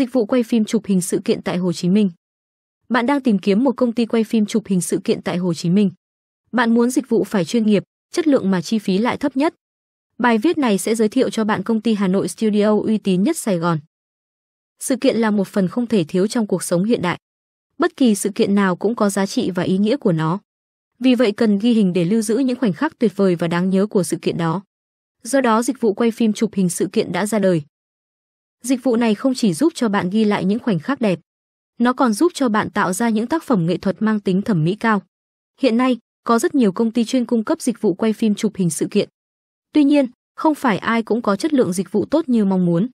dịch vụ quay phim chụp hình sự kiện tại Hồ Chí Minh. Bạn đang tìm kiếm một công ty quay phim chụp hình sự kiện tại Hồ Chí Minh. Bạn muốn dịch vụ phải chuyên nghiệp, chất lượng mà chi phí lại thấp nhất. Bài viết này sẽ giới thiệu cho bạn công ty Hà Nội Studio uy tín nhất Sài Gòn. Sự kiện là một phần không thể thiếu trong cuộc sống hiện đại. Bất kỳ sự kiện nào cũng có giá trị và ý nghĩa của nó. Vì vậy cần ghi hình để lưu giữ những khoảnh khắc tuyệt vời và đáng nhớ của sự kiện đó. Do đó dịch vụ quay phim chụp hình sự kiện đã ra đời. Dịch vụ này không chỉ giúp cho bạn ghi lại những khoảnh khắc đẹp, nó còn giúp cho bạn tạo ra những tác phẩm nghệ thuật mang tính thẩm mỹ cao. Hiện nay, có rất nhiều công ty chuyên cung cấp dịch vụ quay phim chụp hình sự kiện. Tuy nhiên, không phải ai cũng có chất lượng dịch vụ tốt như mong muốn.